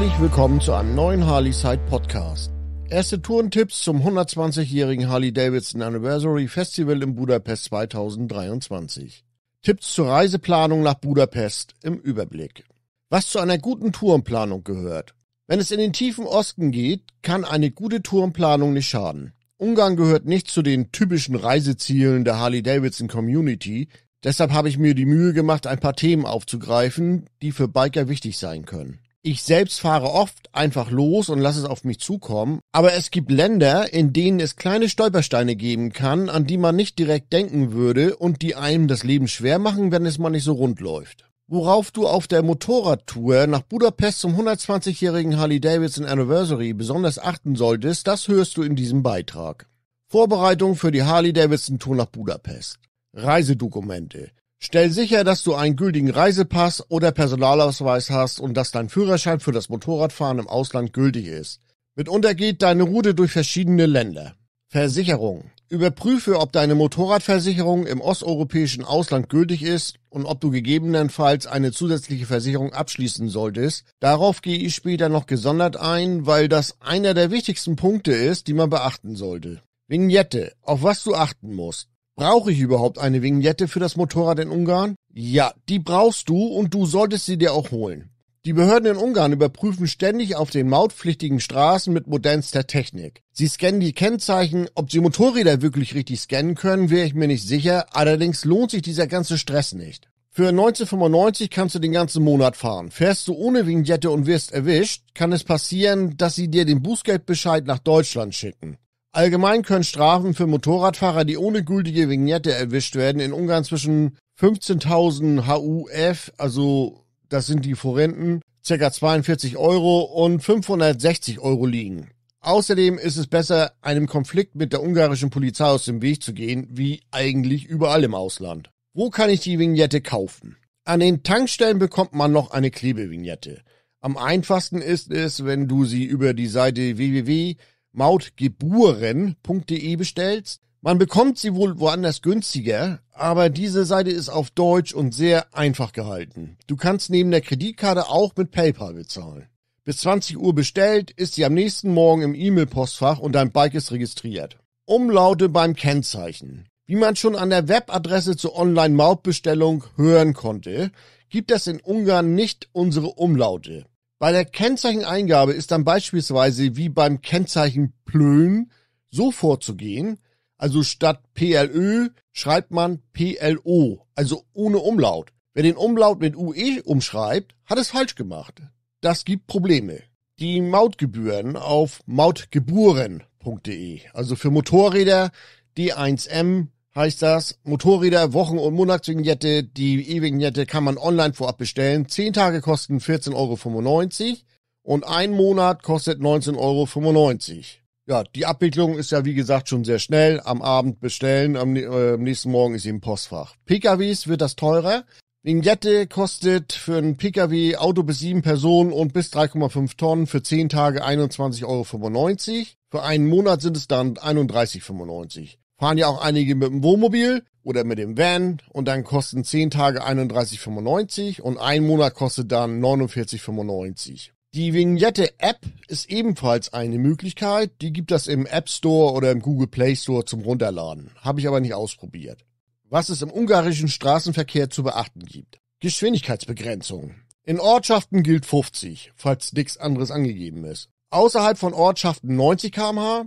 Herzlich willkommen zu einem neuen Harley Side Podcast. Erste Tourentipps zum 120-jährigen Harley Davidson Anniversary Festival in Budapest 2023. Tipps zur Reiseplanung nach Budapest im Überblick. Was zu einer guten Tourenplanung gehört. Wenn es in den tiefen Osten geht, kann eine gute Tourenplanung nicht schaden. Ungarn gehört nicht zu den typischen Reisezielen der Harley-Davidson-Community, deshalb habe ich mir die Mühe gemacht, ein paar Themen aufzugreifen, die für Biker wichtig sein können. Ich selbst fahre oft einfach los und lasse es auf mich zukommen. Aber es gibt Länder, in denen es kleine Stolpersteine geben kann, an die man nicht direkt denken würde und die einem das Leben schwer machen, wenn es mal nicht so rund läuft worauf du auf der Motorradtour nach Budapest zum 120-jährigen Harley-Davidson Anniversary besonders achten solltest, das hörst du in diesem Beitrag. Vorbereitung für die Harley-Davidson-Tour nach Budapest. Reisedokumente. Stell sicher, dass du einen gültigen Reisepass oder Personalausweis hast und dass dein Führerschein für das Motorradfahren im Ausland gültig ist. Mitunter geht deine Route durch verschiedene Länder. Versicherung. Überprüfe, ob deine Motorradversicherung im osteuropäischen Ausland gültig ist und ob du gegebenenfalls eine zusätzliche Versicherung abschließen solltest. Darauf gehe ich später noch gesondert ein, weil das einer der wichtigsten Punkte ist, die man beachten sollte. Vignette, auf was du achten musst. Brauche ich überhaupt eine Vignette für das Motorrad in Ungarn? Ja, die brauchst du und du solltest sie dir auch holen. Die Behörden in Ungarn überprüfen ständig auf den mautpflichtigen Straßen mit modernster Technik. Sie scannen die Kennzeichen. Ob sie Motorräder wirklich richtig scannen können, wäre ich mir nicht sicher. Allerdings lohnt sich dieser ganze Stress nicht. Für 1995 kannst du den ganzen Monat fahren. Fährst du ohne Vignette und wirst erwischt, kann es passieren, dass sie dir den Bußgeldbescheid nach Deutschland schicken. Allgemein können Strafen für Motorradfahrer, die ohne gültige Vignette erwischt werden, in Ungarn zwischen 15.000 HUF, also das sind die Forenten, ca. 42 Euro und 560 Euro liegen. Außerdem ist es besser, einem Konflikt mit der ungarischen Polizei aus dem Weg zu gehen, wie eigentlich überall im Ausland. Wo kann ich die Vignette kaufen? An den Tankstellen bekommt man noch eine Klebevignette. Am einfachsten ist es, wenn du sie über die Seite www mautgeburen.de bestellst. Man bekommt sie wohl woanders günstiger, aber diese Seite ist auf Deutsch und sehr einfach gehalten. Du kannst neben der Kreditkarte auch mit PayPal bezahlen. Bis 20 Uhr bestellt, ist sie am nächsten Morgen im E-Mail-Postfach und dein Bike ist registriert. Umlaute beim Kennzeichen. Wie man schon an der Webadresse zur Online-Mautbestellung hören konnte, gibt es in Ungarn nicht unsere Umlaute. Bei der Kennzeicheneingabe ist dann beispielsweise wie beim Kennzeichen Plön so vorzugehen, also statt PLÖ schreibt man PLO, also ohne Umlaut. Wer den Umlaut mit UE umschreibt, hat es falsch gemacht. Das gibt Probleme. Die Mautgebühren auf mautgeburen.de, also für Motorräder D1M heißt das. Motorräder, Wochen- und Monatsvignette. Die E-Vignette kann man online vorab bestellen. Zehn Tage kosten 14,95 Euro und ein Monat kostet 19,95 Euro. Ja, die Abwicklung ist ja wie gesagt schon sehr schnell. Am Abend bestellen, am äh, nächsten Morgen ist sie im Postfach. PKWs wird das teurer. Vignette kostet für ein PKW Auto bis sieben Personen und bis 3,5 Tonnen für zehn Tage 21,95 Euro. Für einen Monat sind es dann 31,95 Euro fahren ja auch einige mit dem Wohnmobil oder mit dem Van und dann kosten 10 Tage 31,95 und ein Monat kostet dann 49,95. Die Vignette-App ist ebenfalls eine Möglichkeit. Die gibt es im App Store oder im Google Play Store zum Runterladen. Habe ich aber nicht ausprobiert. Was es im ungarischen Straßenverkehr zu beachten gibt. Geschwindigkeitsbegrenzung. In Ortschaften gilt 50, falls nichts anderes angegeben ist. Außerhalb von Ortschaften 90 kmh,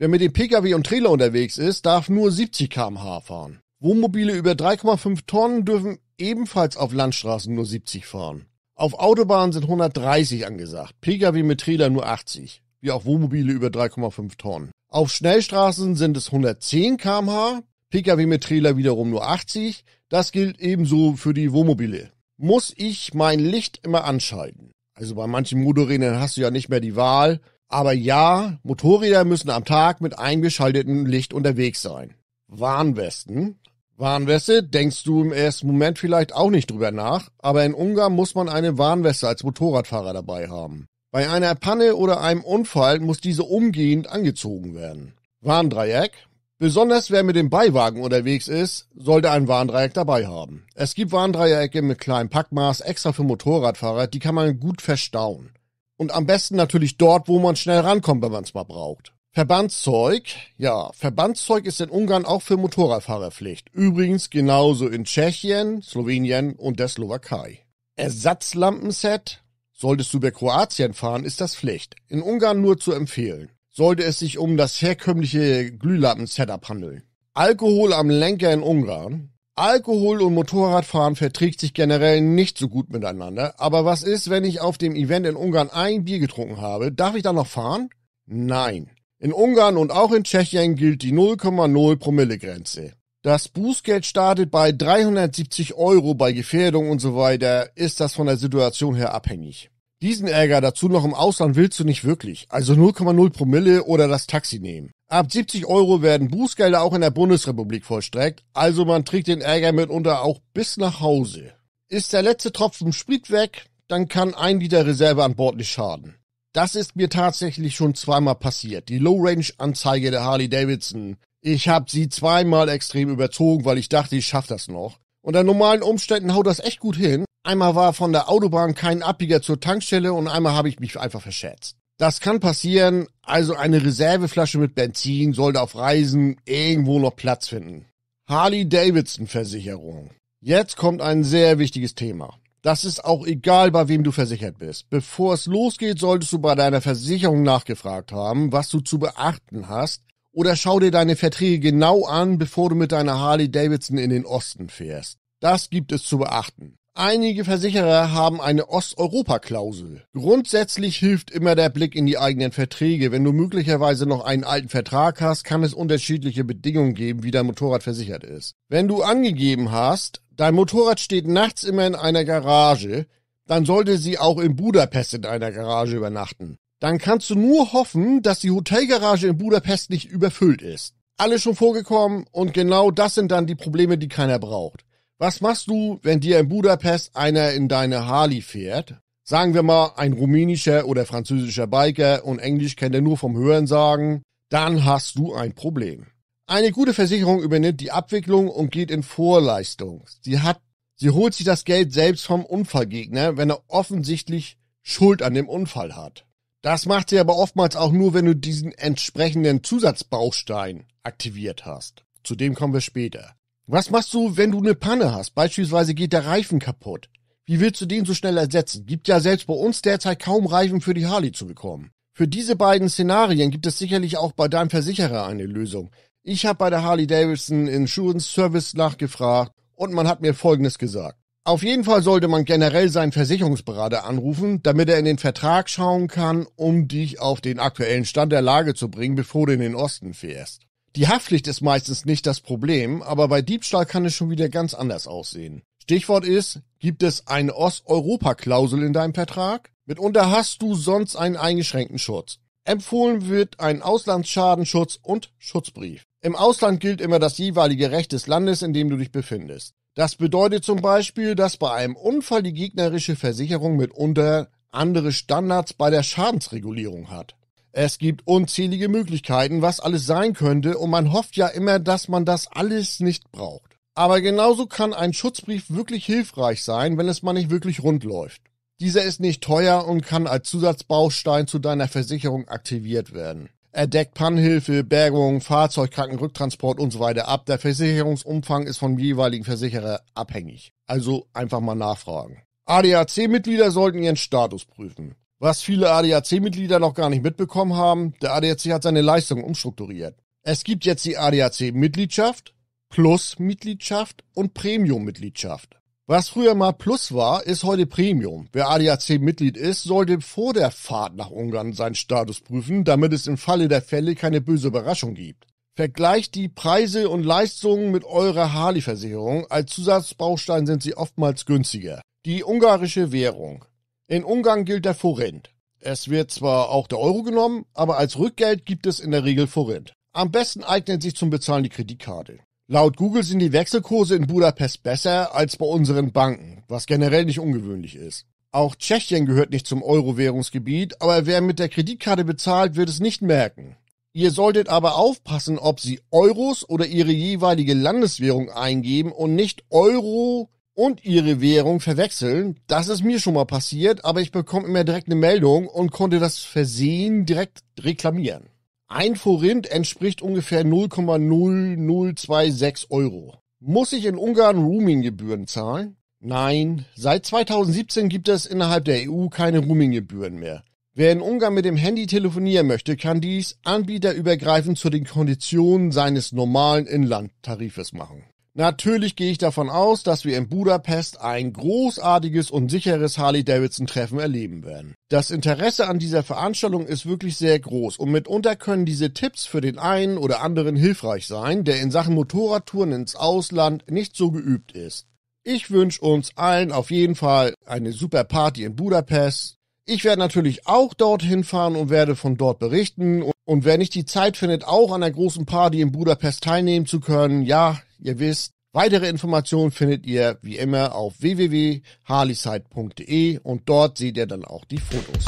Wer mit dem Pkw und Trailer unterwegs ist, darf nur 70 km/h fahren. Wohnmobile über 3,5 Tonnen dürfen ebenfalls auf Landstraßen nur 70 fahren. Auf Autobahnen sind 130 angesagt, Pkw mit Trailer nur 80, wie auch Wohnmobile über 3,5 Tonnen. Auf Schnellstraßen sind es 110 km/h, Pkw mit Trailer wiederum nur 80. Das gilt ebenso für die Wohnmobile. Muss ich mein Licht immer anschalten? Also bei manchen Motorrädern hast du ja nicht mehr die Wahl, aber ja, Motorräder müssen am Tag mit eingeschaltetem Licht unterwegs sein. Warnwesten. Warnweste denkst du im ersten Moment vielleicht auch nicht drüber nach, aber in Ungarn muss man eine Warnweste als Motorradfahrer dabei haben. Bei einer Panne oder einem Unfall muss diese umgehend angezogen werden. Warndreieck. Besonders wer mit dem Beiwagen unterwegs ist, sollte ein Warndreieck dabei haben. Es gibt Warndreiecke mit kleinem Packmaß extra für Motorradfahrer, die kann man gut verstauen. Und am besten natürlich dort, wo man schnell rankommt, wenn man es mal braucht. Verbandszeug. Ja, Verbandszeug ist in Ungarn auch für Motorradfahrer Pflicht. Übrigens genauso in Tschechien, Slowenien und der Slowakei. Ersatzlampenset. Solltest du über Kroatien fahren, ist das Pflicht. In Ungarn nur zu empfehlen. Sollte es sich um das herkömmliche Glühlampensetup handeln. Alkohol am Lenker in Ungarn. Alkohol und Motorradfahren verträgt sich generell nicht so gut miteinander. Aber was ist, wenn ich auf dem Event in Ungarn ein Bier getrunken habe? Darf ich dann noch fahren? Nein. In Ungarn und auch in Tschechien gilt die 0,0 Promille Grenze. Das Bußgeld startet bei 370 Euro bei Gefährdung und so weiter, ist das von der Situation her abhängig. Diesen Ärger dazu noch im Ausland willst du nicht wirklich, also 0,0 Promille oder das Taxi nehmen. Ab 70 Euro werden Bußgelder auch in der Bundesrepublik vollstreckt, also man trägt den Ärger mitunter auch bis nach Hause. Ist der letzte Tropfen Sprit weg, dann kann ein Liter Reserve an Bord nicht schaden. Das ist mir tatsächlich schon zweimal passiert. Die Low-Range-Anzeige der Harley Davidson. Ich habe sie zweimal extrem überzogen, weil ich dachte, ich schaff das noch. Unter normalen Umständen haut das echt gut hin. Einmal war von der Autobahn kein Abbieger zur Tankstelle und einmal habe ich mich einfach verschätzt. Das kann passieren, also eine Reserveflasche mit Benzin sollte auf Reisen irgendwo noch Platz finden. Harley-Davidson-Versicherung. Jetzt kommt ein sehr wichtiges Thema. Das ist auch egal, bei wem du versichert bist. Bevor es losgeht, solltest du bei deiner Versicherung nachgefragt haben, was du zu beachten hast, oder schau dir deine Verträge genau an, bevor du mit deiner Harley-Davidson in den Osten fährst. Das gibt es zu beachten. Einige Versicherer haben eine Osteuropa-Klausel. Grundsätzlich hilft immer der Blick in die eigenen Verträge. Wenn du möglicherweise noch einen alten Vertrag hast, kann es unterschiedliche Bedingungen geben, wie dein Motorrad versichert ist. Wenn du angegeben hast, dein Motorrad steht nachts immer in einer Garage, dann sollte sie auch in Budapest in einer Garage übernachten. Dann kannst du nur hoffen, dass die Hotelgarage in Budapest nicht überfüllt ist. Alles schon vorgekommen und genau das sind dann die Probleme, die keiner braucht. Was machst du, wenn dir in Budapest einer in deine Harley fährt? Sagen wir mal, ein rumänischer oder französischer Biker und Englisch kennt er nur vom Hören sagen, dann hast du ein Problem. Eine gute Versicherung übernimmt die Abwicklung und geht in Vorleistung. Sie hat, sie holt sich das Geld selbst vom Unfallgegner, wenn er offensichtlich Schuld an dem Unfall hat. Das macht sie aber oftmals auch nur, wenn du diesen entsprechenden Zusatzbaustein aktiviert hast. Zu dem kommen wir später. Was machst du, wenn du eine Panne hast? Beispielsweise geht der Reifen kaputt. Wie willst du den so schnell ersetzen? Gibt ja selbst bei uns derzeit kaum Reifen für die Harley zu bekommen. Für diese beiden Szenarien gibt es sicherlich auch bei deinem Versicherer eine Lösung. Ich habe bei der Harley Davidson Insurance Service nachgefragt und man hat mir Folgendes gesagt. Auf jeden Fall sollte man generell seinen Versicherungsberater anrufen, damit er in den Vertrag schauen kann, um dich auf den aktuellen Stand der Lage zu bringen, bevor du in den Osten fährst. Die Haftpflicht ist meistens nicht das Problem, aber bei Diebstahl kann es schon wieder ganz anders aussehen. Stichwort ist, gibt es eine Osteuropa-Klausel in deinem Vertrag? Mitunter hast du sonst einen eingeschränkten Schutz. Empfohlen wird ein Auslandsschadenschutz und Schutzbrief. Im Ausland gilt immer das jeweilige Recht des Landes, in dem du dich befindest. Das bedeutet zum Beispiel, dass bei einem Unfall die gegnerische Versicherung mitunter andere Standards bei der Schadensregulierung hat. Es gibt unzählige Möglichkeiten, was alles sein könnte, und man hofft ja immer, dass man das alles nicht braucht. Aber genauso kann ein Schutzbrief wirklich hilfreich sein, wenn es mal nicht wirklich rund läuft. Dieser ist nicht teuer und kann als Zusatzbaustein zu deiner Versicherung aktiviert werden. Er deckt Pannhilfe, Bergung, Fahrzeugkranken, Rücktransport und so weiter ab. Der Versicherungsumfang ist vom jeweiligen Versicherer abhängig. Also einfach mal nachfragen. ADAC-Mitglieder sollten ihren Status prüfen. Was viele ADAC-Mitglieder noch gar nicht mitbekommen haben, der ADAC hat seine Leistung umstrukturiert. Es gibt jetzt die ADAC-Mitgliedschaft, Plus-Mitgliedschaft und Premium-Mitgliedschaft. Was früher mal Plus war, ist heute Premium. Wer ADAC-Mitglied ist, sollte vor der Fahrt nach Ungarn seinen Status prüfen, damit es im Falle der Fälle keine böse Überraschung gibt. Vergleicht die Preise und Leistungen mit eurer Harley-Versicherung. Als Zusatzbaustein sind sie oftmals günstiger. Die ungarische Währung. In Ungarn gilt der Forint. Es wird zwar auch der Euro genommen, aber als Rückgeld gibt es in der Regel Forint. Am besten eignet sich zum Bezahlen die Kreditkarte. Laut Google sind die Wechselkurse in Budapest besser als bei unseren Banken, was generell nicht ungewöhnlich ist. Auch Tschechien gehört nicht zum Euro-Währungsgebiet, aber wer mit der Kreditkarte bezahlt, wird es nicht merken. Ihr solltet aber aufpassen, ob Sie Euros oder Ihre jeweilige Landeswährung eingeben und nicht Euro, und ihre Währung verwechseln. Das ist mir schon mal passiert, aber ich bekomme immer direkt eine Meldung und konnte das Versehen direkt reklamieren. Ein Forint entspricht ungefähr 0,0026 Euro. Muss ich in Ungarn Roaminggebühren zahlen? Nein, seit 2017 gibt es innerhalb der EU keine Roaminggebühren mehr. Wer in Ungarn mit dem Handy telefonieren möchte, kann dies anbieterübergreifend zu den Konditionen seines normalen Inlandtarifes machen. Natürlich gehe ich davon aus, dass wir in Budapest ein großartiges und sicheres Harley-Davidson-Treffen erleben werden. Das Interesse an dieser Veranstaltung ist wirklich sehr groß und mitunter können diese Tipps für den einen oder anderen hilfreich sein, der in Sachen Motorradtouren ins Ausland nicht so geübt ist. Ich wünsche uns allen auf jeden Fall eine super Party in Budapest. Ich werde natürlich auch dorthin fahren und werde von dort berichten. Und wer nicht die Zeit findet, auch an der großen Party in Budapest teilnehmen zu können, ja, Ihr wisst, weitere Informationen findet ihr wie immer auf www.harleyside.de und dort seht ihr dann auch die Fotos.